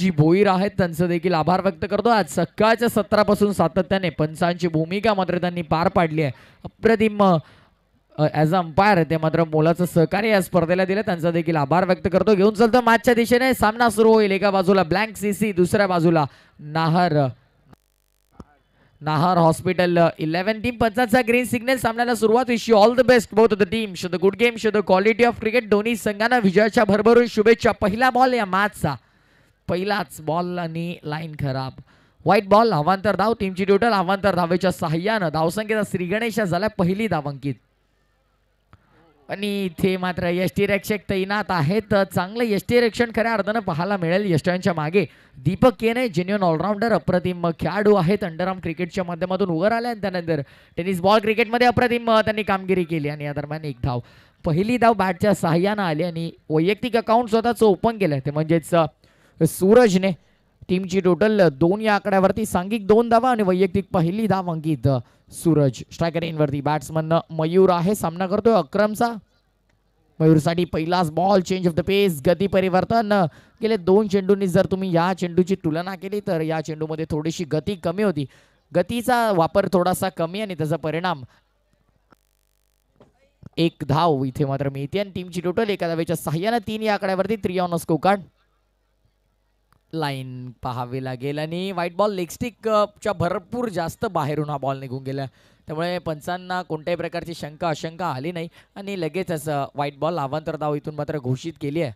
जी बोईर आहेत त्यांचं देखील आभार व्यक्त करतो आज सकाळच्या सत्रापासून सातत्याने पंचांची भूमिका मात्र त्यांनी पार पाडली आहे अप्रतिम ॲज अ अंपायर ते मात्र मोलाचं सहकार्य या स्पर्धेला दिलं त्यांचा देखील आभार व्यक्त करतो घेऊन चलतो मॅचच्या दिशेने सामना सुरू होईल एका बाजूला ब्लँक सी सी दुसऱ्या बाजूला Nahar Nahar hospital eleven team पंचाचा ग्रीन सिग्नल सामन्याला सुरुवात wish you all the best both the team show the good game show the quality of cricket दोन्ही संघांना विजयाच्या भरभरून शुभेच्छा पहिला बॉल या चा पहिलाच बॉल आणि लाईन खराब व्हाईट बॉल अवांतर धाव टीमची टोटल अवांतर धावेच्या सहाय्यानं धावसंख्येचा श्रीगणेश झाला पहिली धावांकित आणि इथे मात्र रक्षक तैनात आहेत चांगलं रक्षण खऱ्या अर्थानं पाहायला मिळेल यष्ट्यांच्या मागे दीपक केने जेन्युअन ऑलराऊंडर अप्रतिम खेळाडू आहेत अंडरआर्म क्रिकेटच्या माध्यमातून उभं आले आणि त्यानंतर टेनिस बॉल क्रिकेटमध्ये अप्रतिम त्यांनी कामगिरी केली आणि या दरम्यान एक धाव पहिली धाव बॅटच्या सहाय्यानं आली आणि वैयक्तिक अकाउंट स्वतःचं ओपन केलं ते म्हणजेच सूरजने टीमची टोटल दोन या आकड्यावरती सांघिक दोन धावा आणि वैयक्तिक पहिली धाव अंकित सूरज स्ट्रायकर इनवरती बॅट्समन मयूर आहे सामना करतोय अक्रमचा मयूरसाठी पहिलाच ball change of the pace गती परिवर्तन गेले दोन चेंडूंनी जर तुम्ही या चेंडूची तुलना केली तर या चेंडूमध्ये थोडीशी गती कमी होती गतीचा वापर थोडासा कमी आणि त्याचा परिणाम एक धाव इथे मात्र मिळते आणि टीमची टोटल एका धावेच्या सहाय्यानं तीन या आकड्यावरती त्रियावनस काढ लाईन पाहावी लागेल आणि व्हाईट बॉल लेगस्टिकच्या भरपूर जास्त बाहेरून हा बॉल निघून गेला त्यामुळे पंचांना कोणत्याही प्रकारची शंका अशंका आली नाही आणि लगेचच व्हाईट बॉल आवांतर इथून मात्र घोषित केली आहे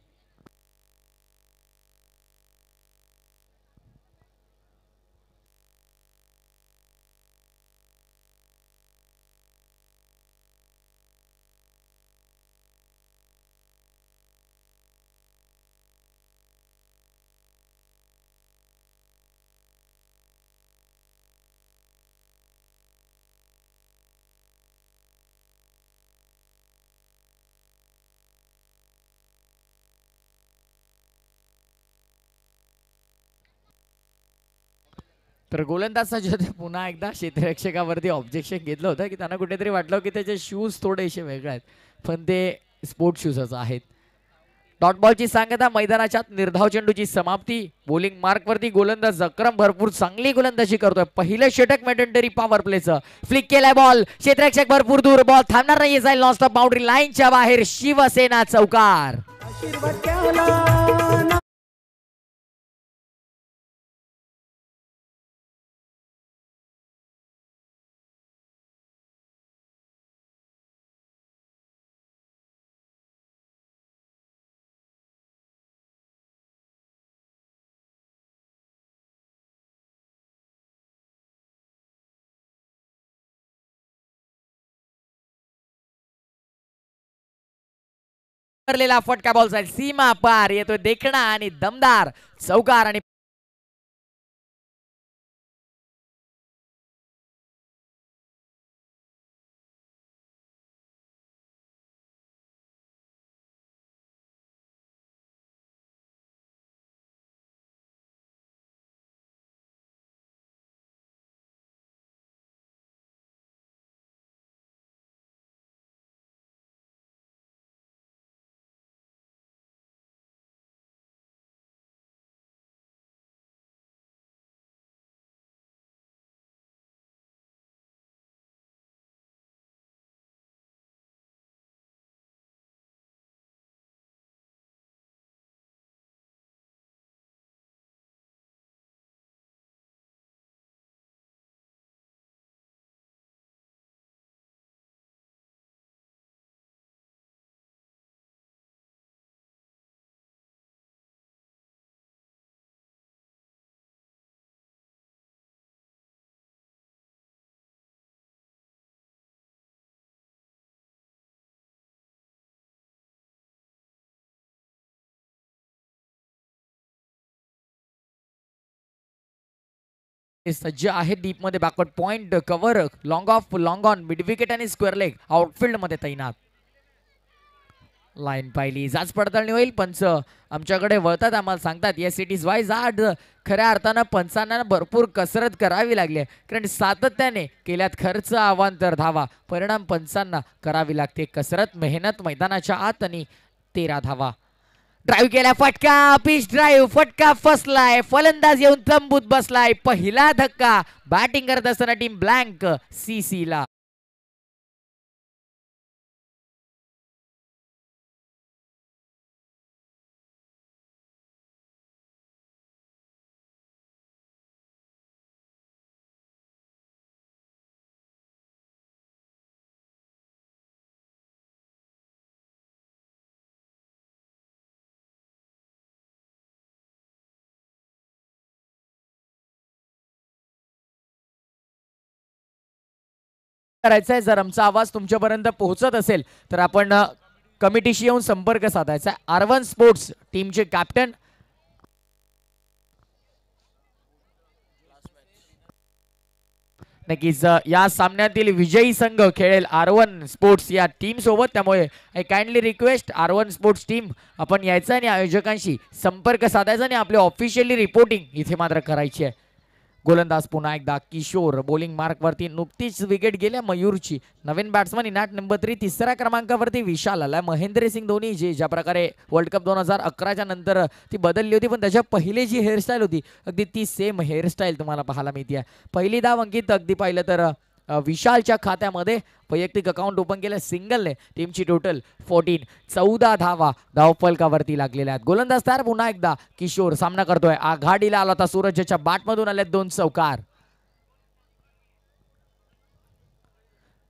तर गोलंदाजाच्या पुन्हा एकदा क्षेत्ररक्षकावरती ऑब्जेक्शन घेतलं होतं की त्यांना कुठेतरी वाटलं की त्याचे शूज थोडेसे वेगळे आहेत पण ते स्पोर्ट शूजच आहेत डॉट बॉलची सांगता मैदानाच्या निर्धाव चेंडूची समाप्ती बोलिंग मार्कवरती गोलंदाज अक्रम भरपूर चांगली गोलंदाजी करतोय पहिलं षटक मेडंटरी पॉवर प्लेचं फ्लिक केलाय बॉल क्षेत्ररक्षक भरपूर दूर बॉल थांबणार नाही जाईल ऑफ बाउंड्री लाईनच्या बाहेर शिवसेना चौकार फटका बॉल सीमा पार येतोय देखणा आणि दमदार चौकार आणि सज्ज आहे डीप मध्ये backward point cover long off long on mid wicket आणि स्क्वेअर लेग आउटफिल्ड मध्ये तैनात लाईन पाहिली जाच पडताळणी होईल पंच आमच्याकडे वळतात आम्हाला सांगतात या इट इज वाईज खऱ्या अर्थानं पंचांना भरपूर कसरत करावी लागली कारण सातत्याने केल्यात खर्च आव्हान तर धावा परिणाम पंचांना करावी लागते कसरत मेहनत मैदानाच्या आत आणि तेरा धावा ड्राईव्ह केला फटका पीस ड्राइव, फटका फसलाय फलंदाज येऊन तंबूत बसलाय पहिला धक्का बॅटिंग करत असताना टीम ब्लँक सी सी ला करायचा आहे जर आमचा आवाज तुमच्यापर्यंत पोहोचत असेल तर आपण कमिटीशी येऊन संपर्क साधायचा आरवन स्पोर्ट्स टीमचे कॅप्टन नक्कीच या सामन्यातील विजयी संघ खेळेल आरवन स्पोर्ट्स या टीम सोबत त्यामुळे I kindly request R one sports team आपण यायचं आणि आयोजकांशी संपर्क साधायचा आणि आपले ऑफिशियली रिपोर्टिंग इथे मात्र करायची आहे गोलंदाज पुन्हा एकदा किशोर बॉलिंग मार्कवरती नुकतीच विकेट गेल्या मयूरची नवीन बॅट्समन इनाट नंबर थ्री तिसऱ्या क्रमांकावरती विशाल आला महेंद्र सिंग धोनी जी ज्या प्रकारे वर्ल्ड कप दोन हजार अकराच्या नंतर ती बदलली होती पण त्याच्या पहिली जी हेअरस्टाईल होती अगदी ती सेम हेअरस्टाईल तुम्हाला पाहायला मिळते पहिली दाव अंकित अगदी पाहिलं तर विशालच्या खात्यामध्ये वैयक्तिक अकाउंट ओपन केलं सिंगलने टीमची टोटल फोर्टीन चौदा धावा धावफलकावरती लागलेल्या आहेत गोलंदाज पुन्हा एकदा किशोर सामना करतोय आघाडीला आला होता सूरजच्या बाटमधून आलेत दोन चौकार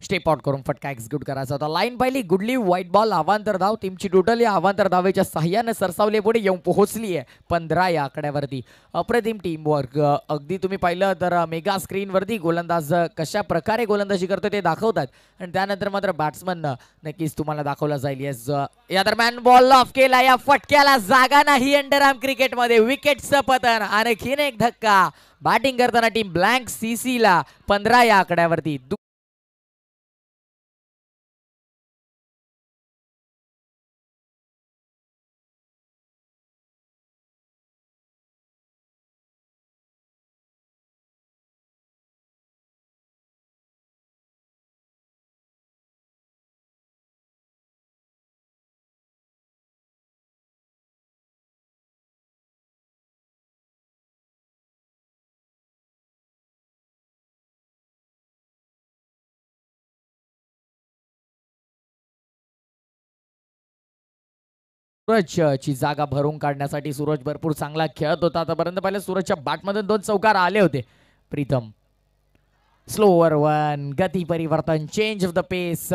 स्टेप आउट करून फटका एक्झिक्यूट करायचा होता लाईन पाहिली गुडली व्हाईट बॉल अवांतर धाव टीमची टोटल या अवांतर धावेच्या सहाय्यानं सरसावले पुढे येऊन पोहोचली आहे पंधरा या आकड्यावरती अप्रतिम टीम वर्क अगदी तुम्ही पाहिलं तर मेगा स्क्रीनवरती गोलंदाज कशा प्रकारे गोलंदाजी करतो ते दाखवतात आणि त्यानंतर मात्र बॅट्समन नक्कीच तुम्हाला दाखवला जाईल येस या दरम्यान बॉल ऑफ केला या फटक्याला जागा नाही अंडर आर्म क्रिकेटमध्ये विकेटचं पतन आणखीन एक धक्का बॅटिंग करताना टीम ब्लँक सीसीला पंधरा या आकड्यावरती सूरज ची जागा भरून काढण्यासाठी सूरज भरपूर चांगला खेळत होता आतापर्यंत पहिले सूरजच्या बॅटमधून दोन चौकार आले होते प्रीतम स्लो वन गती परिवर्तन चेंज ऑफ द पेस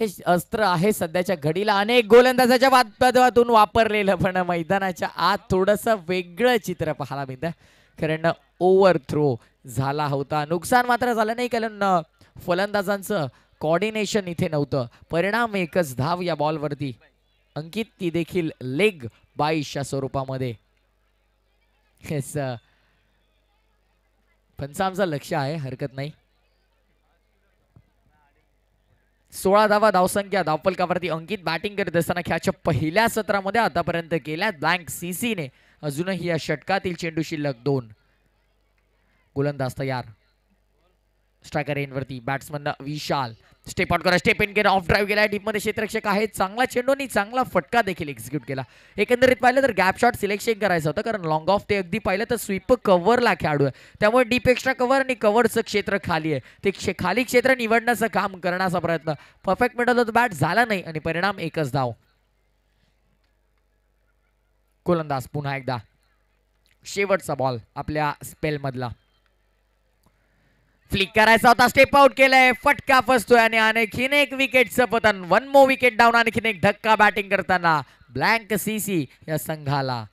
हे अस्त्र आहे सध्याच्या घडीला अनेक गोलंदाजाच्या माध्यमातून वापरलेलं पण मैदानाच्या आत थोडस वेगळं चित्र पाहायला मिळतं कारण ओव्हर थ्रो झाला होता नुकसान मात्र झालं नाही कारण फलंदाजांचं कॉर्डिनेशन इथे नव्हतं परिणाम एकच धाव या बॉलवरती अंकित ती देखील लेग बाईच्या स्वरूपामध्ये लक्ष आहे हरकत नाही सोळा धावा धावसंख्या धावपलकावरती अंकित बॅटिंग करत असताना खेळाच्या पहिल्या सत्रामध्ये आतापर्यंत केल्या ब्लँक सीसीने अजूनही या षटकातील चेंडू शिल्लक दोन गोलंदाज तयार स्ट्रायकर एनवरती बॅट्समन विशाल स्टेप आउट करा स्टेप इन केला ऑफ ड्राईव्ह गेला मध्ये क्षेत्ररक्षक आहे चांगला चेंडू आणि चांगला फटका देखील एक्झिक्यूट केला एकंदरीत पाहिलं तर गॅप शॉट सिलेक्शन करायचं होतं कारण लॉंग ऑफ ते अगदी पाहिलं तर स्वीप कव्हरला खेळाडू आहे त्यामुळे डीप एक्स्ट्रा कव्हर आणि कव्हरचं क्षेत्र खाली आहे ते खाली क्षेत्र निवडण्याचं काम करण्याचा प्रयत्न परफेक्ट मिडल तर बॅट झाला नाही आणि परिणाम एकच धाव गोलंदाज पुन्हा एकदा शेवटचा बॉल आपल्या स्पेल मधला फ्लिक करायचा होता स्टेप आउट केलाय फटका फसतोय आणि आणखीन एक विकेट पतन वन मो विकेट डाऊन आणखीन एक धक्का बॅटिंग करताना ब्लँक सीसी या संघाला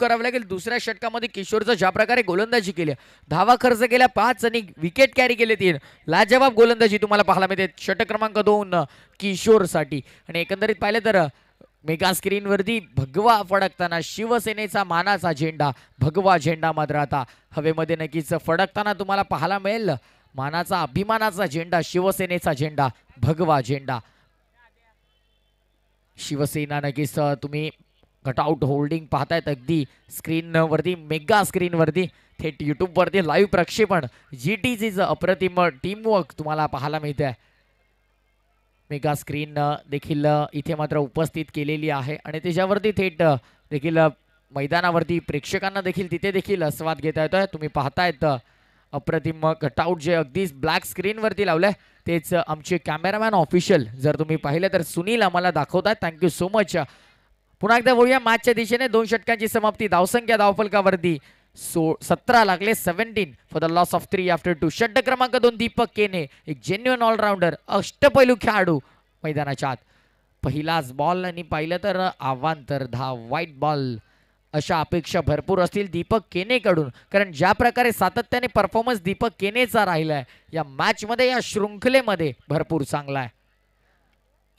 करावं लागेल दुसऱ्या षटकामध्ये किशोरचं ज्या प्रकारे गोलंदाजी केली धावा खर्च केल्या पाच आणि विकेट कॅरी केले तीन लाजवाब गोलंदाजी तुम्हाला पाहायला मिळते षटक क्रमांक दोन किशोरसाठी आणि एकंदरीत पाहिलं तर मेगा स्क्रीनवरती भगवा फडकताना शिवसेनेचा मानाचा झेंडा भगवा झेंडा मात्र आता हवेमध्ये नक्कीच फडकताना तुम्हाला पाहायला मिळेल मानाचा अभिमानाचा झेंडा शिवसेनेचा झेंडा भगवा झेंडा शिवसेना नक्कीच तुम्ही कटआउट होल्डिंग पाहतायत अगदी वरती मेगा स्क्रीनवरती थेट वरती लाईव्ह प्रक्षेपण जी टी टीचीचं अप्रतिम टीमवर्क तुम्हाला पाहायला मिळतंय मेगा स्क्रीन देखील इथे मात्र उपस्थित केलेली आहे आणि त्याच्यावरती थेट देखील मैदानावरती प्रेक्षकांना देखील तिथे देखील आस्वाद घेता येतोय तुम्ही पाहतायत अप्रतिम कटआउट जे अगदी ब्लॅक स्क्रीनवरती लावलं आहे तेच आमचे कॅमेरामॅन ऑफिशियल जर तुम्ही पाहिलं तर सुनील आम्हाला दाखवत आहेत थँक्यू सो मच पुन्हा एकदा बोलूया मॅचच्या दिशेने दोन षटकांची समाप्ती धावसंख्या धावफलकावरती सो सतरा लागले seventeen for the loss of three after two षड्ड क्रमांक दोन दीपक केने एक जेन्युअन ऑलराऊंडर अष्टपैलू खेळाडू मैदानाच्या आत पहिलाच बॉल आणि पाहिलं तर आव्हान तर दहा वाईट बॉल अशा अपेक्षा भरपूर असतील दीपक केनेकडून कारण ज्या प्रकारे सातत्याने परफॉर्मन्स दीपक केनेचा राहिला आहे या मॅचमध्ये या शृंखलेमध्ये भरपूर चांगला आहे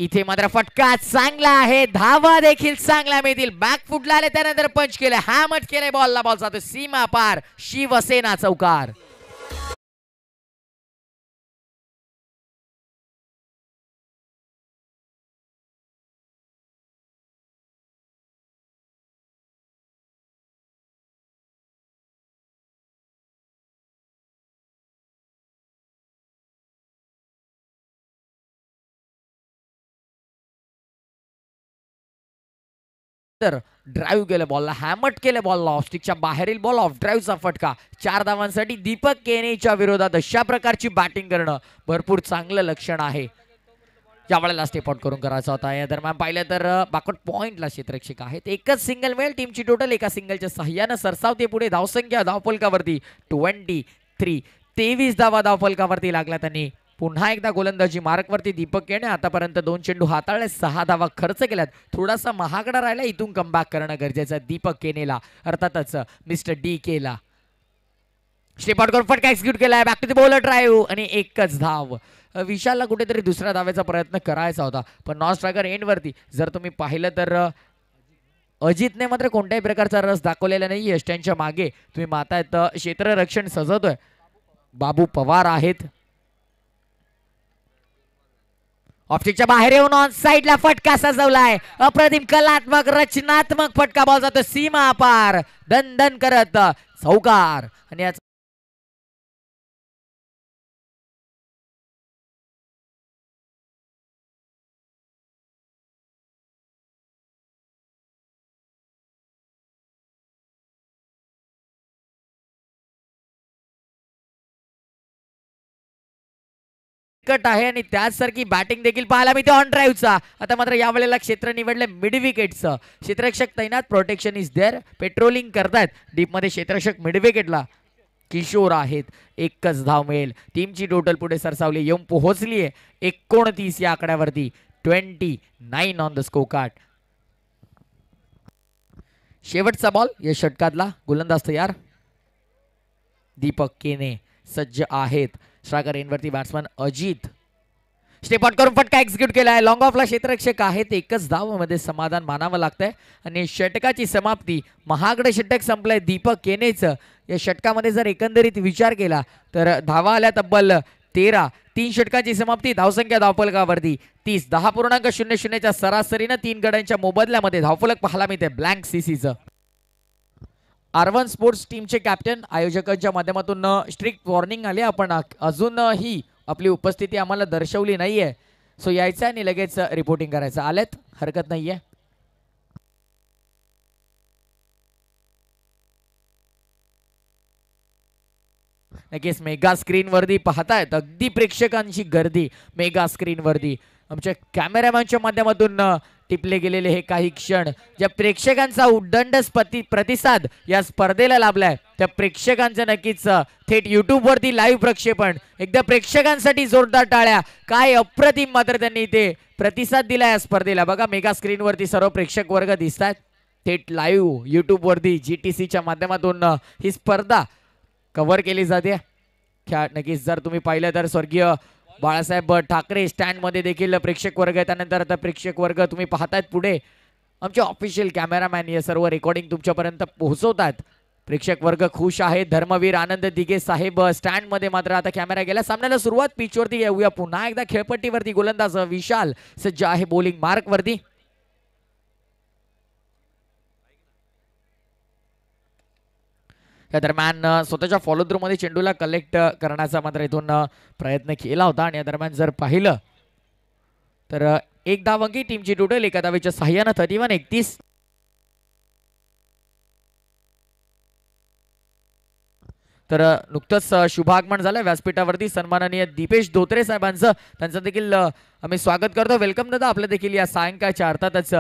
इथे मात्र फटका चांगला आहे धावा देखील चांगला मिळतील फुटला आले त्यानंतर पंच केलं हॅमट केलंय बॉलला बॉल जातो सीमा पार शिवसेना चौकार तर ड्राईव्ह केलं बॉलला हॅमट केलं बॉलला ऑस्टिकच्या बाहेरील बॉल ऑफ ड्राईव्हचा फटका चार धावांसाठी दीपक केनेच्या विरोधात अशा प्रकारची बॅटिंग करणं भरपूर चांगलं लक्षण आहे ज्या वेळेला स्टेप आउट करून करायचा होता या दरम्यान पाहिलं तर बाकट पॉईंटला क्षेत्रक्षक आहेत एकच सिंगल मिळेल टीमची टोटल एका सिंगलच्या सहाय्यानं सरसावते पुढे धावसंख्या धावफलकावरती ट्वेंटी थ्री तेवीस धावा धावफलकावरती लागला त्यांनी पुन्हा एकदा गोलंदाजी मार्कवरती दीपक येणे आतापर्यंत दोन चेंडू हाताळले सहा धावा खर्च केल्यात थोडासा महागडा राहिला इथून कमबॅक करणं गरजेचं दीपक केनेला अर्थातच मिस्टर डी केला करून फटका एक्झिक्यूट केलाय back to the bowler drive आणि एकच धाव विशालला कुठेतरी दुसऱ्या धावेचा प्रयत्न करायचा होता पण नॉन स्ट्रायकर एंडवरती जर तुम्ही पाहिलं तर अजितने मात्र कोणत्याही प्रकारचा रस दाखवलेला नाही यष्ट्यांच्या मागे तुम्ही माता क्षेत्ररक्षण सजवतोय बाबू पवार आहेत ऑप्शनच्या बाहेर येऊन ऑन साईडला फटका सजवलाय अप्रतिम कलात्मक रचनात्मक फटका बॉल जातो सीमा पार दन दन करत चौकार आणि याचा कट आहे आणि त्याचसारखी बॅटिंग देखील पाहायला मिळते ऑन ड्राईव्हचा आता मात्र यावेळेला क्षेत्र निवडले मिड विकेटचं क्षेत्ररक्षक तैनात प्रोटेक्शन इज देअर पेट्रोलिंग करतायत डीपमध्ये क्षेत्ररक्षक मिड विकेटला किशोर आहेत एकच धाव मिळेल टीमची टोटल पुढे सरसावली येऊन पोहोचली आहे एकोणतीस या आकड्यावरती twenty nine on the score शेवटचा बॉल या षटकातला गोलंदाज तयार दीपक केने सज्ज आहेत बॅट्समन अजित स्टेप ऑन करून फटका एक्झिक्यूट केला आहे लॉंग ऑफला क्षेत्ररक्षक आहे ते एकच धावामध्ये समाधान मानावं लागतंय आणि षटकाची समाप्ती महागडे षटक संपलंय दीपक केनेचं या षटकामध्ये जर एकंदरीत विचार केला तर धावा आल्या तब्बल तेरा तीन षटकांची समाप्ती धावसंख्या धावफलकावरती तीस दहा पूर्णांक शून्य शून्यच्या सरासरीनं तीन गड्यांच्या मोबदल्यामध्ये धावफलक पाहायला मिळते ब्लँक सीसीचं आर्वन स्पोर्ट्स टीमचे कॅप्टन आयोजकांच्या माध्यमातून स्ट्रिक्ट वॉर्निंग आले आपण अजूनही आपली उपस्थिती आम्हाला दर्शवली नाहीये सो यायचं आणि लगेच रिपोर्टिंग करायचं आलेत हरकत नाहीये नक्कीच मेगा स्क्रीनवरती पाहतायत अगदी प्रेक्षकांची गर्दी मेगा स्क्रीनवरती आमच्या कॅमेरामॅनच्या माध्यमातून टिपले गेलेले हे काही क्षण ज्या प्रेक्षकांचा उड्डंड प्रतिसाद या स्पर्धेला लाभलाय त्या प्रेक्षकांचं नक्कीच थेट वरती लाईव्ह प्रक्षेपण एकदा प्रेक्षकांसाठी जोरदार टाळ्या काय अप्रतिम मात्र त्यांनी इथे प्रतिसाद दिला या स्पर्धेला बघा मेगा स्क्रीनवरती सर्व प्रेक्षक वर्ग दिसत आहेत थेट लाईव्ह वरती जी टी सीच्या माध्यमातून ही स्पर्धा कव्हर केली जाते नक्कीच जर तुम्ही पाहिलं तर स्वर्गीय बाळासाहेब ठाकरे स्टँडमध्ये देखील प्रेक्षक वर्ग आहे त्यानंतर आता प्रेक्षक वर्ग तुम्ही पाहतायत पुढे आमचे ऑफिशियल कॅमेरामॅन हे सर्व रेकॉर्डिंग तुमच्यापर्यंत पोहोचवतात प्रेक्षक वर्ग खुश आहेत धर्मवीर आनंद दिगे साहेब स्टँडमध्ये मात्र आता कॅमेरा गेला सामन्याला सुरुवात वरती येऊया पुन्हा एकदा खेळपट्टीवरती गोलंदाज विशाल सज्ज आहे बोलिंग मार्कवरती या दरम्यान स्वतःच्या फॉलो मध्ये चेंडूला कलेक्ट करण्याचा मात्र इथून प्रयत्न केला होता आणि या दरम्यान जर पाहिलं तर एक धावंगी टीमची टोटल एका धावेच्या सहाय्यानं थर्टी वन एकतीस तर नुकतंच शुभागमन झालं व्यासपीठावरती सन्माननीय दीपेश धोत्रे साहेबांचं त्यांचं देखील आम्ही स्वागत करतो वेलकम दादा आपलं देखील या सायंकाळच्या अर्थातच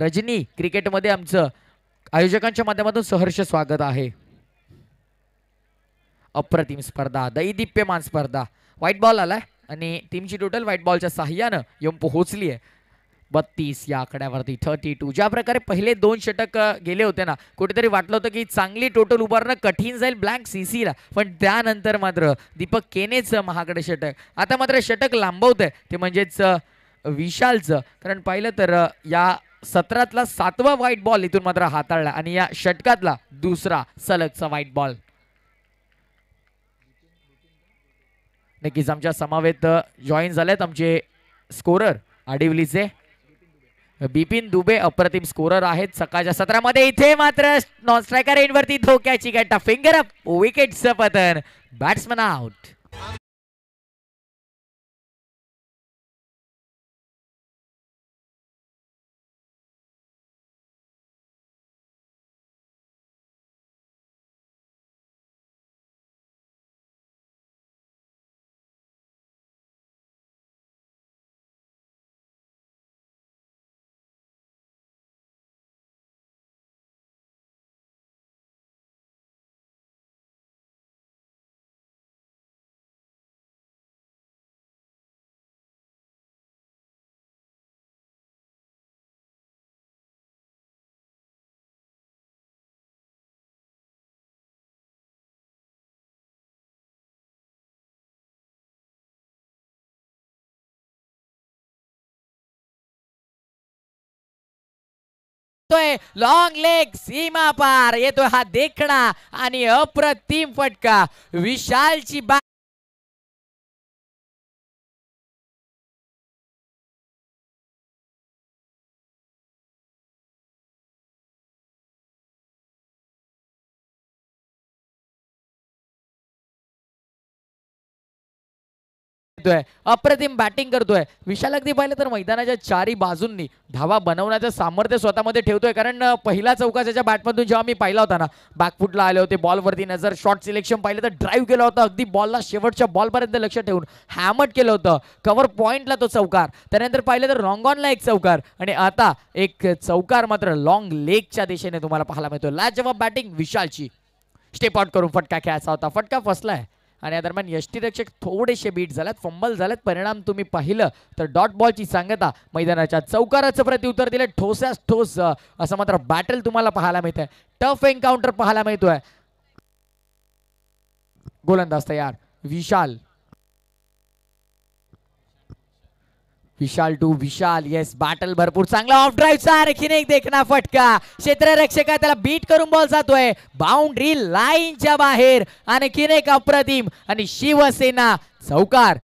रजनी क्रिकेटमध्ये आमचं आयोजकांच्या माध्यमातून सहर्ष स्वागत आहे अप्रतिम स्पर्धा दईदिप्यमान स्पर्धा व्हाईट बॉल आलाय आणि टीमची टोटल व्हाईट बॉलच्या सहाय्यानं येऊन पोहोचली आहे बत्तीस या आकड्यावरती थर्टी टू ज्या प्रकारे पहिले दोन षटक गेले होते ना कुठेतरी वाटलं होतं की चांगली टोटल उभारणं कठीण जाईल ब्लँक सी सीला पण त्यानंतर मात्र दीपक केनेच महागडे षटक आता मात्र षटक लांबवत आहे ते म्हणजेच विशालचं कारण पाहिलं तर या सत्रातला सातवा व्हाईट बॉल इथून मात्र हाताळला आणि या षटकातला दुसरा सलगचा व्हाईट बॉल नक्कीच आमच्या समावेत जॉईन झालेत आमचे स्कोरर आडिवलीचे बिपिन दुबे अप्रतिम स्कोरर आहेत सकाळच्या सत्रामध्ये इथे मात्र नॉन स्ट्रायकर एंडवरती धोक्याची गट्टा फिंगर अप विकेट पतन बॅट्समन आउट लॉंग लेग सीमा पार येतोय हा देखणा आणि अप्रतिम फटका विशालची बा करतोय अप्रतिम बॅटिंग करतोय विशाल अगदी पाहिलं तर मैदानाच्या चारी बाजूंनी धावा बनवण्याचं सामर्थ्य स्वतःमध्ये ठेवतोय कारण पहिला चौका त्याच्या बॅटमधून जेव्हा मी पाहिला होता ना बॅकफुटला आले होते बॉलवरती नजर शॉर्ट सिलेक्शन पाहिलं तर ड्राईव्ह केला होता अगदी बॉलला शेवटच्या बॉलपर्यंत लक्ष ठेवून हॅमट केलं होतं कव्हर पॉईंटला तो चौकार त्यानंतर पाहिलं तर रॉंगॉनला एक चौकार आणि आता एक चौकार मात्र लॉंग लेगच्या दिशेने तुम्हाला पाहायला मिळतो लास्ट जेव्हा बॅटिंग विशालची स्टेप आउट करून फटका खेळायचा होता फटका फसलाय आणि या दरम्यान यष्टीरक्षक थोडेसे बीट झालेत फंबल झालेत परिणाम तुम्ही पाहिलं तर डॉट बॉलची सांगता मैदानाच्या चौकाराचं उत्तर दिलं ठोस्यास ठोस असं मात्र बॅटल तुम्हाला पाहायला मिळत आहे टफ एन्काउंटर पाहायला मिळतोय गोलंदाज तयार विशाल विशाल टू विशाल येस बाटल भरपूर चांगला ऑफ चा आणखीन एक देखना फटका क्षेत्ररक्षक त्याला बीट करून बॉल जातोय बाउंड्री लाईनच्या बाहेर आणखीन एक अप्रतिम आणि शिवसेना चौकार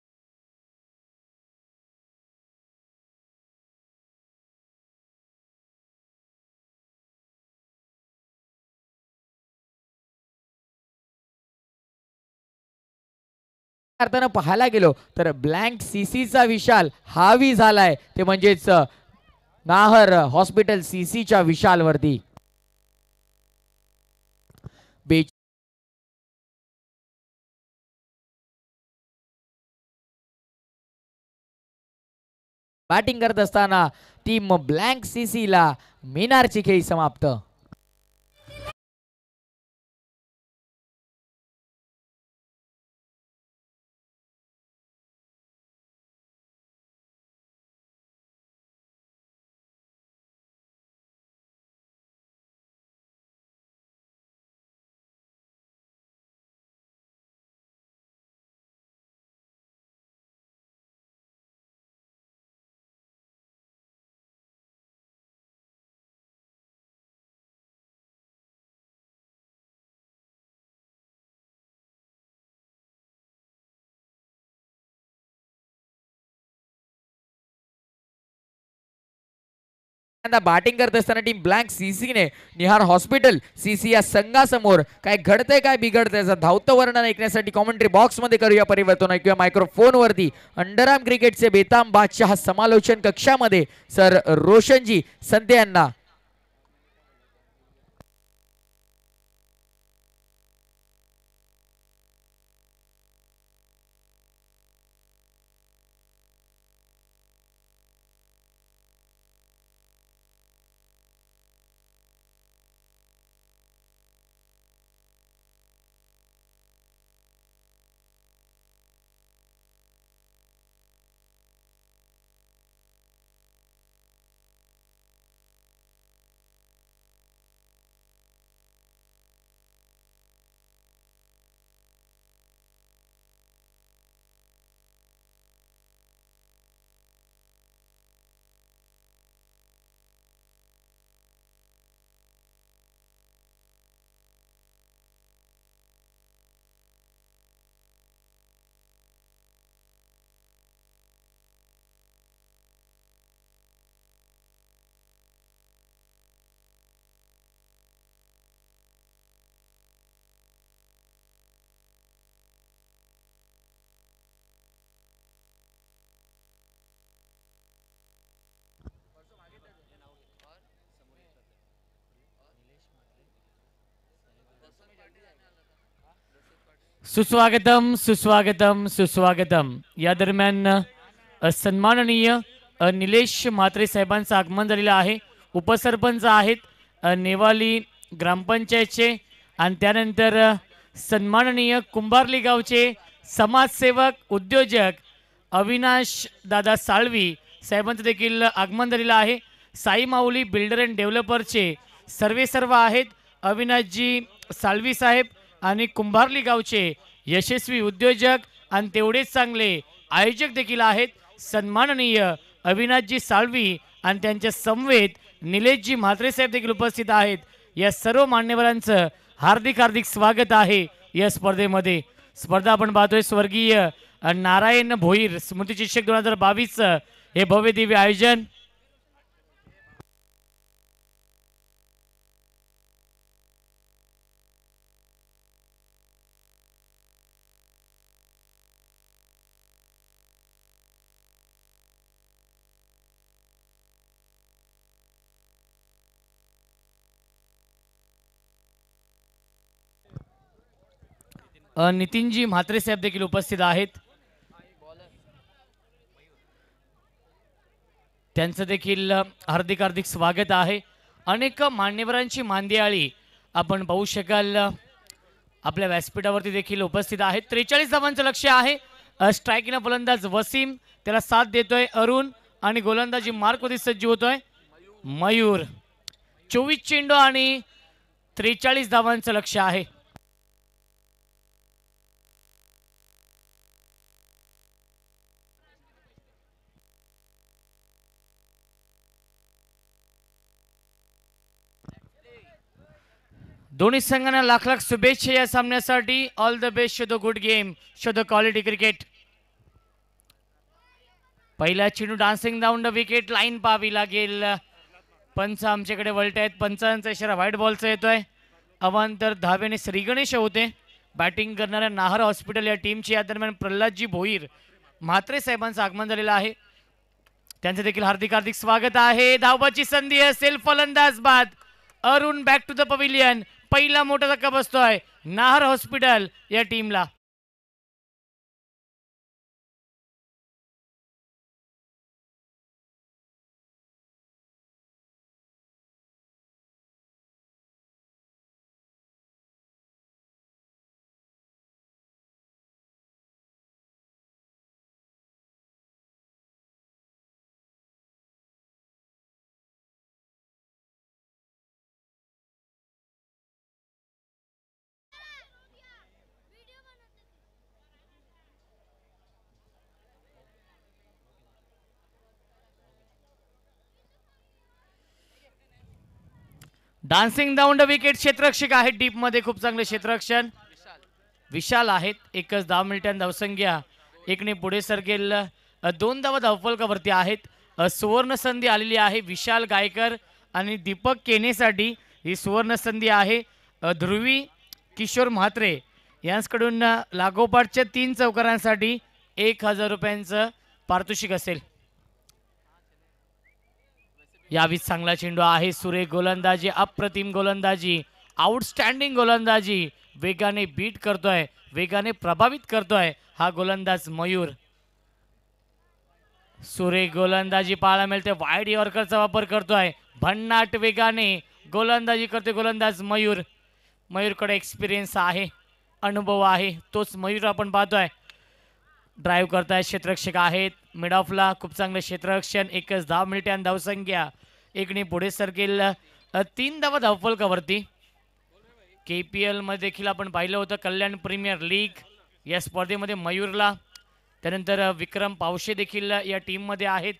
अर्थानं पाहायला गेलो तर ब्लँक सी सीचा विशाल हावी झालाय ते म्हणजेच नाहर हॉस्पिटल सी सीच्या विशालवरती बॅटिंग करत असताना टीम ब्लँक सीसीला मिनारची खेळी समाप्त बाटिंग बॅटिंग करत असताना टीम ब्लँक सीसी ने निहार हॉस्पिटल सीसी या संघासमोर काय घडतंय काय बिघडतंय याचं धावतं वर्णन ऐकण्यासाठी कॉमेंट्री बॉक्समध्ये करूया परिवर्तन किंवा मायक्रोफोनवरती अंडरआर्म क्रिकेटचे बेताम बादशाह समालोचन कक्षामध्ये सर रोशनजी संते यांना सुस्वागतम सुस्वागतम सुस्वागतम या दरम्यान सन्माननीय निलेश म्हात्रे साहेबांचं आगमन झालेलं आहे उपसरपंच आहेत नेवाली ग्रामपंचायतचे आणि त्यानंतर सन्माननीय कुंभारली गावचे समाजसेवक उद्योजक अविनाश दादा साळवी साहेबांचं देखील आगमन झालेलं आहे साई माऊली बिल्डर अँड डेव्हलपरचे सर्वे सर्व आहेत अविनाशजी साळवी साहेब आणि कुंभारली गावचे यशस्वी उद्योजक आणि तेवढेच चांगले आयोजक देखील आहेत सन्माननीय अविनाशजी साळवी आणि त्यांच्या समवेत निलेशजी म्हात्रे साहेब देखील उपस्थित आहेत या सर्व मान्यवरांचं हार्दिक हार्दिक स्वागत आहे या स्पर्धेमध्ये स्पर्धा आपण पाहतोय स्वर्गीय नारायण भोईर स्मृतिशिक्षक दोन हजार बावीसचं हे भव्य दिव्य आयोजन नितीनजी म्हात्रे साहेब देखील उपस्थित आहेत त्यांचं देखील हार्दिक हार्दिक स्वागत आहे अनेक मान्यवरांची मांदियाळी आपण पाहू शकाल आपल्या व्यासपीठावरती देखील उपस्थित आहेत त्रेचाळीस धावांचं लक्ष आहे स्ट्रायकिंग फलंदाज वसीम त्याला साथ देतोय अरुण आणि गोलंदाजी मार्कवरती सज्ज होतोय मयूर चोवीस चेंडू आणि त्रेचाळीस धावांचं लक्ष आहे दोन्ही संघांना लाख लाख शुभेच्छा या सामन्यासाठी all the best show the good game show the quality cricket पहिला Chinu dancing down the wicket line पाहावी लागेल पंच आमच्याकडे वलट आहेत पंचांचा इशारा व्हाईट बॉलचा येतोय अवांतर धावेने श्रीगणेश होते बॅटिंग करणाऱ्या नाहर हॉस्पिटल या टीमची या दरम्यान प्रल्हादजी भोईर म्हात्रे साहेबांचं आगमन झालेलं आहे त्यांचं देखील हार्दिक हार्दिक स्वागत आहे धावबाची संधी असेल फलंदाज बाद Arun back to the pavilion पहिला मोठा धक्का बसतोय नाहर हॉस्पिटल या टीमला डान्सिंग दाऊंड विकेट क्षेत्ररक्षक आहेत डीप मध्ये खूप चांगले क्षेत्ररक्षण विशाल आहेत एकच दहा मिनिटां धावसंख्या एकने पुढे सरकेल दोन धावा धावफलकावरती आहेत सुवर्ण संधी आलेली आहे विशाल गायकर आणि दीपक केनेसाठी ही सुवर्ण संधी आहे ध्रुवी किशोर म्हात्रे यांच्याकडून लागोपाठच्या तीन चौकारांसाठी एक हजार रुपयांचं पारितोषिक असेल यावीच चांगला चेंडू आहे सुरे गोलंदाजी अप्रतिम गोलंदाजी आउटस्टँडिंग गोलंदाजी वेगाने बीट करतोय वेगाने प्रभावित करतोय हा गोलंदाज मयूर सुरे गोलंदाजी पाहायला मिळते वाईड यॉर्करचा वापर करतोय भन्नाट वेगाने गोलंदाजी करतोय गोलंदाज मयूर मयूरकडे एक्सपिरियन्स आहे अनुभव आहे तोच मयूर आपण पाहतोय ड्राईव्ह करतायत क्षेत्ररक्षक आहेत मिड ऑफला खूप चांगलं क्षेत्ररक्षण एकच धाव मिनिटां आणि धावसंख्या एकने पुढे सरकेल तीन धावा वरती के पी एलमध्ये देखील आपण पाहिलं होतं कल्याण प्रीमियर लीग या स्पर्धेमध्ये मयूरला त्यानंतर विक्रम पावशे देखील या टीममध्ये आहेत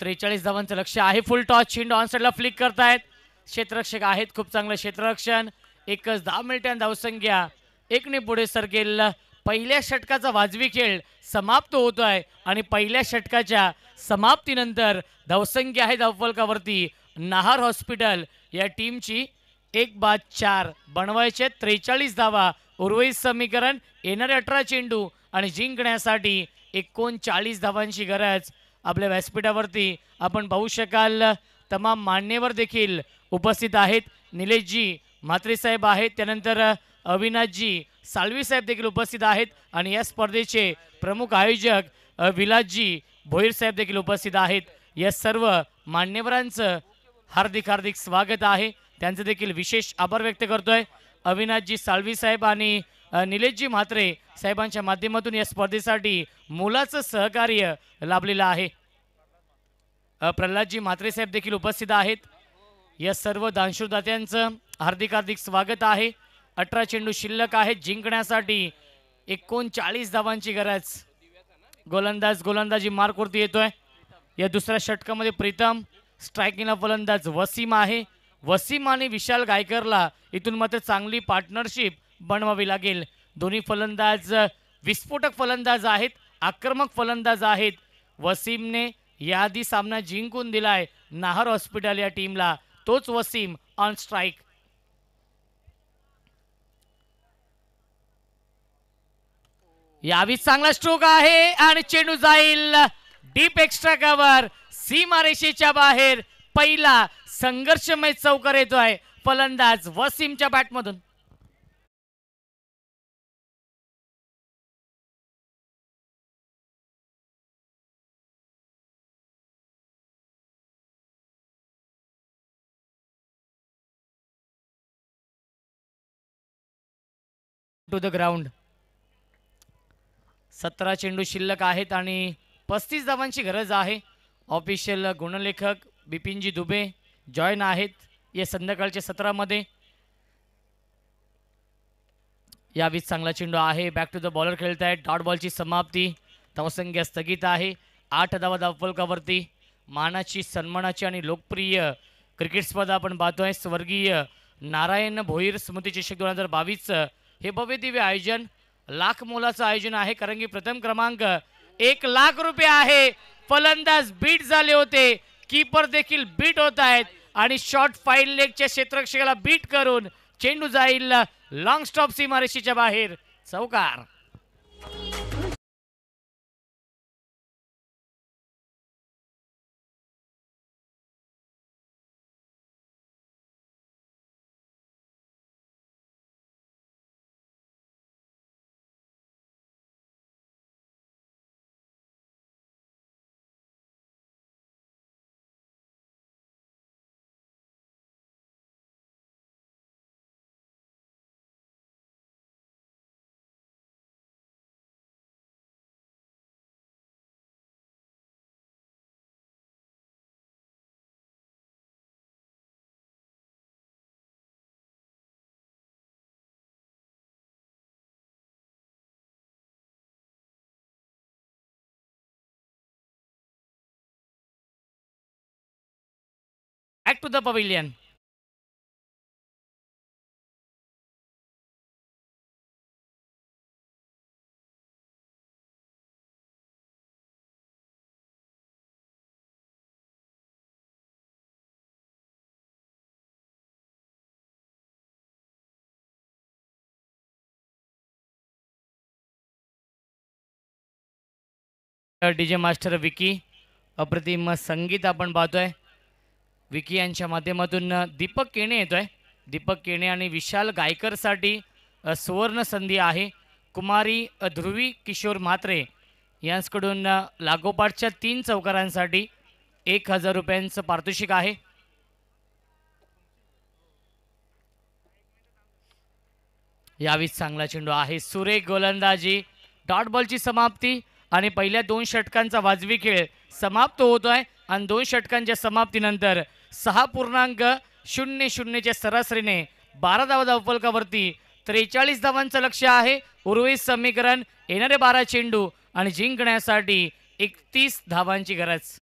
त्रेचाळीस धावांचं लक्ष आहे फुल टॉस छिंड ऑन साईडला फ्लिक करतायत क्षेत्ररक्षक आहेत खूप चांगलं क्षेत्ररक्षण एकच धाव मिनिटां धाव धावसंख्या एकने पुढे सर केलेलं पहिल्या षटकाचा वाजवी खेळ समाप्त होतो आहे आणि पहिल्या षटकाच्या समाप्तीनंतर धावसंख्या आहे धावफलकावरती नाहर हॉस्पिटल या टीमची एक बाद चार बनवायचे त्रेचाळीस धावा उर्वरित समीकरण येणारे अठरा चेंडू आणि जिंकण्यासाठी एकोणचाळीस धावांची गरज आपल्या व्यासपीठावरती आपण पाहू शकाल तमाम मान्यवर देखील उपस्थित आहेत निलेशजी म्हात्रेसाहेब आहेत त्यानंतर अविनाशजी साहेब देखील उपस्थित आहेत आणि या स्पर्धेचे प्रमुख आयोजक विलासजी भोईर साहेब देखील उपस्थित आहेत या सर्व मान्यवरांचं हार्दिक हार्दिक स्वागत आहे त्यांचं देखील विशेष आभार व्यक्त करतोय अविनाशजी साळवी साहेब आणि निलेशजी म्हात्रे साहेबांच्या माध्यमातून या स्पर्धेसाठी मोलाचं सहकार्य लाभलेलं आहे प्रल्हादजी म्हात्रे साहेब देखील उपस्थित आहेत या सर्व दानशूरदात्यांचं हार्दिक हार्दिक स्वागत आहे अठरा चेंडू शिल्लक आहेत जिंकण्यासाठी एकोणचाळीस धावांची गरज गोलंदाज गोलंदाजी मार्कवरती येतोय या दुसऱ्या षटकामध्ये प्रीतम स्ट्रायकिंगला फलंदाज वसीम आहे वसीम आणि विशाल गायकरला इथून मात्र चांगली पार्टनरशिप बनवावी लागेल दोन्ही फलंदाज विस्फोटक फलंदाज आहेत आक्रमक फलंदाज आहेत वसीमने याआधी सामना जिंकून दिलाय नाहर हॉस्पिटल या टीमला तोच वसीम ऑन स्ट्राईक यावी चांगला स्ट्रोक आहे आणि चेंडू जाईल डीप एक्स्ट्रा कव्हर सीमारेषेच्या बाहेर पहिला संघर्षमय चौकार येतोय फलंदाज वसीमच्या बॅटमधून टू द ग्राउंड सतरा चेंडू शिल्लक आहेत आणि पस्तीस धावांची गरज आहे ऑफिशियल गुणलेखक बिपिनजी दुबे जॉईन आहेत या संध्याकाळच्या सत्रामध्ये यावीच चांगला चेंडू आहे बॅक टू द बॉलर खेळत आहेत डॉट बॉलची समाप्ती धावसंख्या स्थगित आहे आठ धावा धावफलकावरती मानाची सन्मानाची आणि लोकप्रिय क्रिकेट स्पर्धा आपण पाहतोय स्वर्गीय नारायण भोईर स्मृती चषक दोन हजार बावीसचं हे भव्य दिव्य आयोजन लाख मोलाचं आयोजन आहे कारण की प्रथम क्रमांक एक लाख रुपये आहे फलंदाज बीट झाले होते कीपर देखील बीट होत आहेत आणि शॉर्ट फाईल लेगच्या क्षेत्रक्षकाला बीट करून चेंडू जाईल लॉंग स्टॉप सीमारेषेच्या बाहेर चौकार back to the pavilion. DJ master Vicky अप्रतिम संगीत आपण पाहतोय विकी यांच्या माध्यमातून दीपक केणे येतोय दीपक केणे आणि विशाल गायकरसाठी सुवर्ण संधी आहे कुमारी ध्रुवी किशोर म्हात्रे यांकडून लागोपाठच्या तीन चौकारांसाठी एक हजार रुपयांचं पारितोषिक आहे यावीच चांगला चेंडू आहे सुरेख गोलंदाजी डॉट बॉलची समाप्ती आणि पहिल्या दोन षटकांचा वाजवी खेळ समाप्त होतोय आणि दोन षटकांच्या समाप्तीनंतर सहा पूर्णांक शून्य शून्यच्या सरासरीने बारा धावा धावफलकावरती त्रेचाळीस धावांचं लक्ष आहे उर्वरित समीकरण येणारे बारा चेंडू आणि जिंकण्यासाठी एकतीस धावांची गरज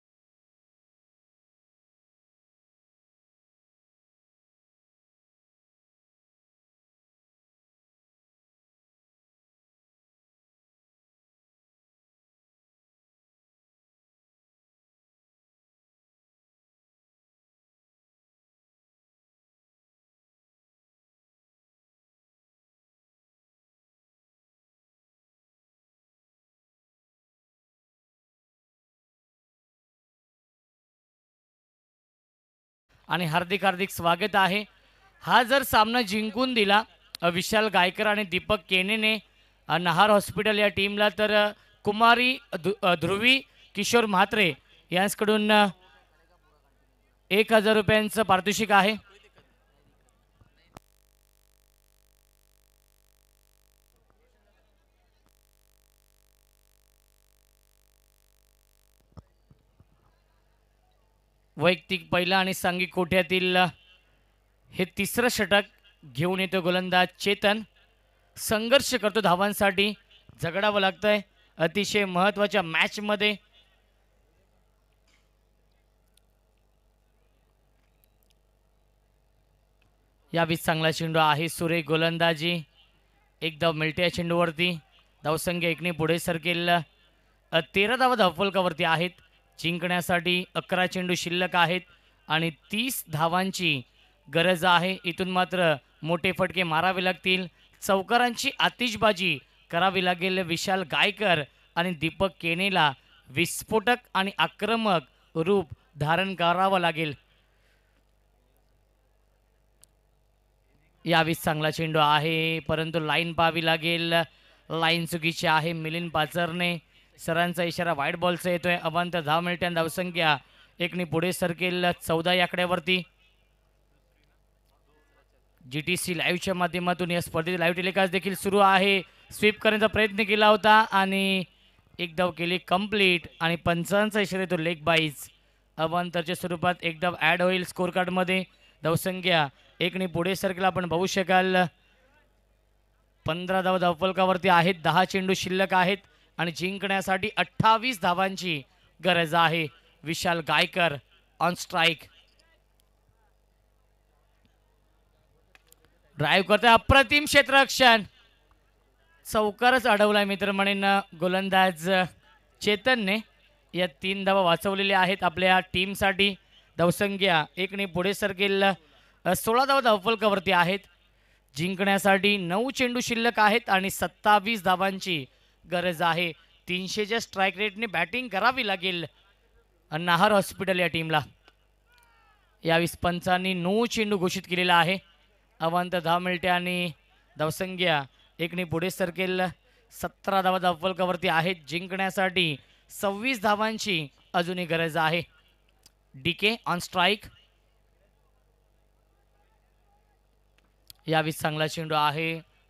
आणि हार्दिक हार्दिक स्वागत आहे हा जर सामना जिंकून दिला विशाल गायकर आणि दीपक केनेने नहार हॉस्पिटल या टीमला तर कुमारी ध्रुवी किशोर म्हात्रे यांच्याकडून एक हजार रुपयांचं पारितोषिक आहे वैयक्तिक पहिला आणि सांघिक कोठ्यातील हे तिसरं षटक घेऊन येतो गोलंदाज चेतन संघर्ष करतो धावांसाठी झगडावं लागतंय अतिशय महत्त्वाच्या मॅचमध्ये यावीच चांगला चेंडू आहे सुरे गोलंदाजी एक धाव मिळते चेंडूवरती धावसंख्या एकने पुढे सरकेल तेरा धावा धावफलकावरती आहेत जिंकण्यासाठी अकरा चेंडू शिल्लक आहेत आणि तीस धावांची गरज आहे इथून मात्र मोठे फटके मारावे लागतील चौकारांची आतिषबाजी करावी लागेल विशाल गायकर आणि दीपक केनेला विस्फोटक आणि आक्रमक रूप धारण करावं लागेल यावीस चांगला चेंडू आहे परंतु लाईन पाहावी लागेल लाईन चुकीची आहे मिलिंद पाचरने सरांचा इशारा वाईट बॉलचा येतोय अवंत दहा मिनिटां धावसंख्या एकनी पुढे सरकेल चौदा याकड्यावरती आकड्यावरती जी टी सी लाईव्हच्या माध्यमातून या स्पर्धेत लाईव्ह टेलिकास्ट देखील सुरू आहे स्वीप करण्याचा प्रयत्न केला होता आणि एक धाव केली कंप्लीट आणि पंचांचा इशारा येतो लेग बाईज अवंतरच्या स्वरूपात एक धाव ॲड होईल स्कोर कार्डमध्ये धावसंख्या एकने पुढे सरकेल आपण बघू शकाल पंधरा धाव धावपलकावरती आहेत दहा चेंडू शिल्लक आहेत आणि जिंकण्यासाठी अठ्ठावीस धावांची गरज आहे Vishal Gaikar on strike drive करते अप्रतिम क्षेत्ररक्षण चौकारच अडवला मित्र म्हणेन गोलंदाज चेतनने या तीन धावा वाचवलेल्या आहेत आपल्या टीमसाठी धावसंख्या एकने पुढे सरकेल सोळा धाव धावफलकावरती आहेत जिंकण्यासाठी नऊ चेंडू शिल्लक आहेत आणि सत्तावीस धावांची गरज आहे तीनशेच्या स्ट्राईक रेटने बॅटिंग करावी लागेल नाहर हॉस्पिटल या टीमला यावीस पंचांनी नऊ चेंडू घोषित केलेला आहे अवंत धाव मिळते आणि धावसंख्या एकने पुढे सरकेल सतरा धावा धावफलकावरती आहेत जिंकण्यासाठी सव्वीस धावांची अजूनही गरज आहे डी के ऑन स्ट्राईक यावीस चांगला चेंडू आहे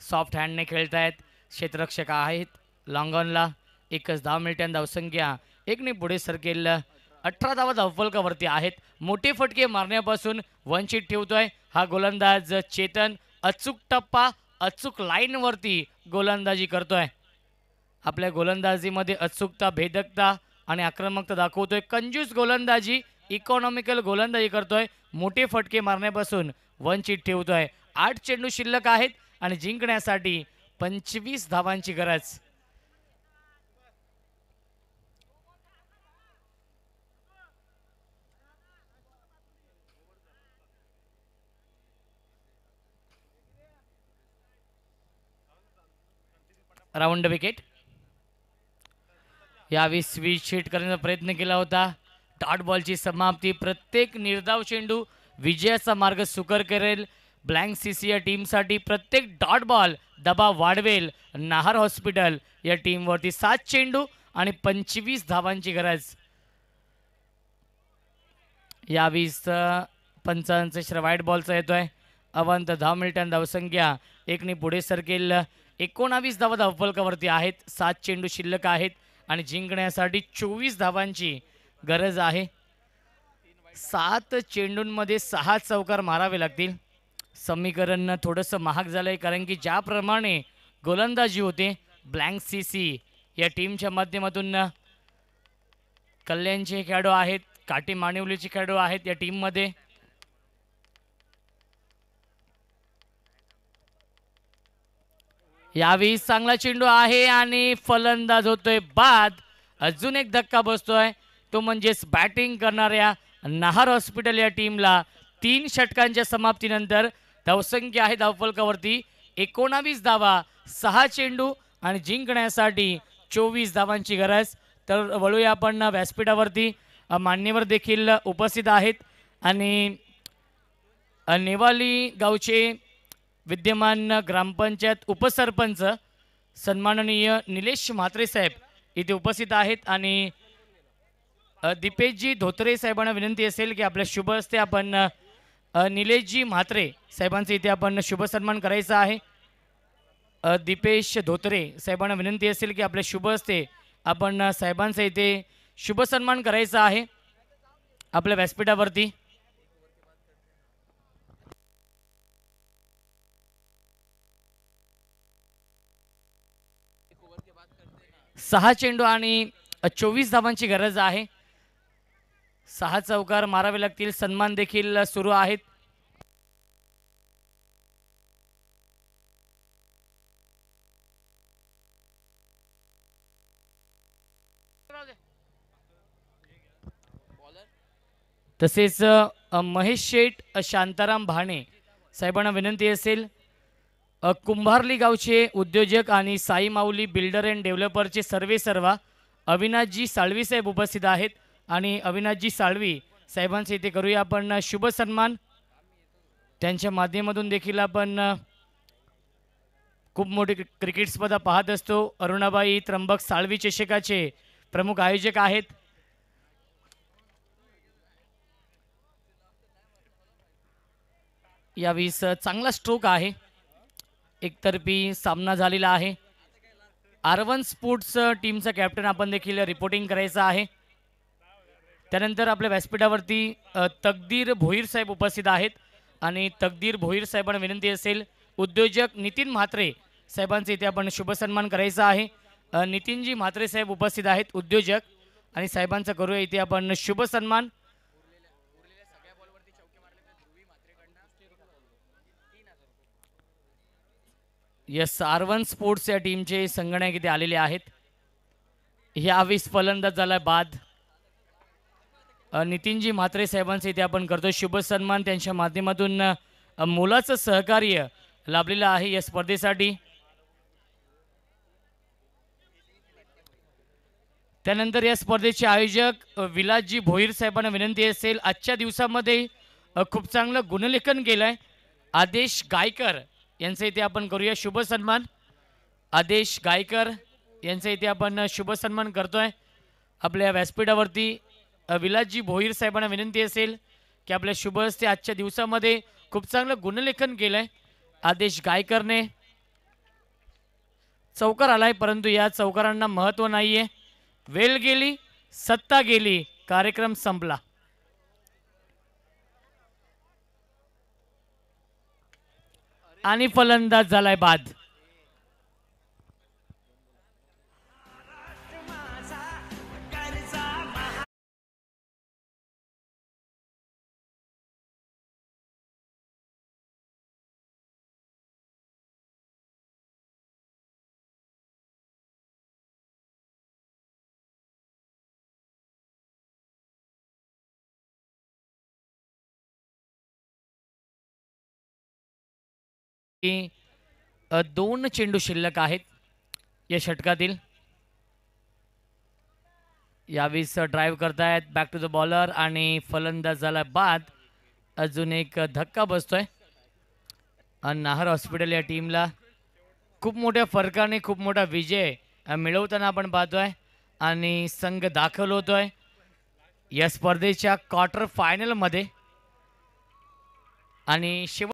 सॉफ्ट हँडने खेळतायत क्षेत्ररक्षक आहेत लॉंगॉनला एकच धाव मिळते धावसंख्या एकने पुढे सरकेल अठरा धावा धावफलकावरती आहेत मोठे फटके मारण्यापासून वंचित ठेवतोय हा गोलंदाज चेतन अचूक टप्पा अचूक लाईनवरती गोलंदाजी करतोय आपल्या गोलंदाजीमध्ये अचूकता भेदकता आणि आक्रमकता दाखवतोय कंजूस गोलंदाजी इकॉनॉमिकल गोलंदाजी करतोय मोठे फटके मारण्यापासून वंचित ठेवतोय आठ चेंडू शिल्लक आहेत आणि जिंकण्यासाठी पंचवीस धावांची गरज राऊंड विकेट यावेळी स्विच शीट करण्याचा प्रयत्न केला होता डॉट ची समाप्ती प्रत्येक निर्धाव चेंडू विजयाचा मार्ग सुकर करेल ब्लँक सीसी या या टीमसाठी प्रत्येक डॉट बॉल दबाव वाढवेल नाहर हॉस्पिटल या टीमवरती सात चेंडू आणि पंचवीस धावांची गरज यावीस श्र वाईट बॉलचा येतोय अवंत दहा मिनिटां धावसंख्या एकने पुढे सरकेल एकोणावीस धावा धावफलकावरती आहेत सात चेंडू शिल्लक आहेत आणि जिंकण्यासाठी चोवीस धावांची गरज आहे सात चेंडूंमध्ये सहा चौकार मारावे लागतील समीकरण थोडंसं महाग झालंय कारण की ज्याप्रमाणे गोलंदाजी होते ब्लँक सी सी या टीमच्या माध्यमातून कल्याणचे खेळाडू आहेत काटी माणिवलीचे खेळाडू आहेत या टीममध्ये यावेळी चांगला चेंडू आहे आणि फलंदाज होतोय बाद अजून एक धक्का बसतोय तो म्हणजेच बॅटिंग करणाऱ्या नाहर हॉस्पिटल या टीमला तीन षटकांच्या समाप्तीनंतर धावसंख्या आहे धावफलकावरती एकोणावीस धावा सहा चेंडू आणि जिंकण्यासाठी चोवीस धावांची गरज तर वळूया आपण व्यासपीठावरती मान्यवर देखील उपस्थित आहेत आणि नेवाली गावचे विद्यमान ग्रामपंचायत उपसरपंच सन्माननीय निलेश म्हात्रे साहेब इथे उपस्थित आहेत आणि दीपेशजी धोत्रे साहेबांना विनंती असेल की आपल्या शुभ हस्ते आपण निलेशजी म्हात्रे साहेबांचं इथे आपण शुभ सन्मान करायचा आहे दीपेश धोत्रे साहेबांना विनंती असेल की आपल्या शुभ हस्ते आपण साहेबांचा इथे शुभ सन्मान करायचा आहे आपल्या व्यासपीठावरती सहा चेंडू आणि चोवीस धावांची गरज आहे सहा चौकार मारावे लागतील सन्मान देखील सुरू आहेत तसेच महेश शेठ शांताराम भाणे साहेबांना विनंती असेल कुंभारली गावचे उद्योजक आणि साई माऊली बिल्डर अँड डेव्हलपरचे सर्वे सर्वा अविनाशजी साळवी साहेब उपस्थित आहेत आणि अविनाशजी साळवी साहेबांचे इथे करूया आपण शुभ सन्मान त्यांच्या माध्यमातून देखील आपण खूप मोठी क्रिकेट स्पर्धा पाहत असतो अरुणाबाई त्र्यंबक साळवी चषकाचे प्रमुख आयोजक आहेत यावीस चांगला स्ट्रोक आहे एकतर्फी सामना झालेला आहे आरवन स्पोर्ट्स टीमचा कॅप्टन आपण देखील रिपोर्टिंग करायचं आहे त्यानंतर आपल्या व्यासपीठावरती तकदीर भोईर साहेब उपस्थित आहेत आणि तकदीर भोईर साहेबांना विनंती असेल उद्योजक नितीन म्हात्रे साहेबांचे इथे आपण शुभसन्मान करायचा आहे नितीनजी म्हात्रे साहेब उपस्थित आहेत उद्योजक आणि साहेबांचा करूया इथे आपण सन्मान यस आर स्पोर्ट्स या टीमचे संगणक इथे आलेले आहेत ह्या यावीस फलंदाज झाला बाद नितीनजी म्हात्रे साहेबांचं इथे आपण करतो शुभ सन्मान त्यांच्या माध्यमातून मोलाचं सहकार्य लाभलेलं आहे या स्पर्धेसाठी त्यानंतर या स्पर्धेचे आयोजक विलासजी भोईर साहेबांना विनंती असेल आजच्या दिवसामध्ये खूप चांगलं गुणलेखन केलंय आदेश गायकर यांचं इथे आपण करूया शुभ सन्मान आदेश गायकर यांचा इथे आपण शुभ सन्मान करतोय आपल्या व्यासपीठावरती विलासजी भोईर साहेबांना विनंती असेल की आपल्या शुभ हस्ते आजच्या दिवसामध्ये खूप चांगलं गुणलेखन केलंय आदेश गायकरने चौकार आलाय परंतु या चौकारांना महत्व नाहीये वेल गेली सत्ता गेली कार्यक्रम संपला आणि फलंदाज झालाय बाद दोन चेंडू शिल्लक आहेत या षटकातील यावीस ड्राईव्ह करतायत बॅक टू द बॉलर आणि फलंदाज फलंदाजाला बाद अजून एक धक्का बसतोय नाहर हॉस्पिटल या टीमला खूप मोठ्या फरकाने खूप मोठा विजय मिळवताना आपण पाहतोय आणि संघ दाखल होतोय या स्पर्धेच्या क्वार्टर फायनलमध्ये आणि शेवट